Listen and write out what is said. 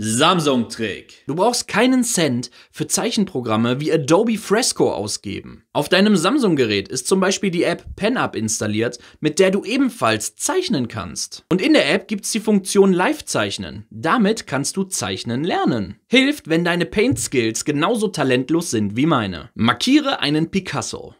Samsung-Trick. Du brauchst keinen Cent für Zeichenprogramme wie Adobe Fresco ausgeben. Auf deinem Samsung-Gerät ist zum Beispiel die App PenUp installiert, mit der du ebenfalls zeichnen kannst. Und in der App gibt's die Funktion Live-Zeichnen. Damit kannst du zeichnen lernen. Hilft, wenn deine Paint-Skills genauso talentlos sind wie meine. Markiere einen Picasso.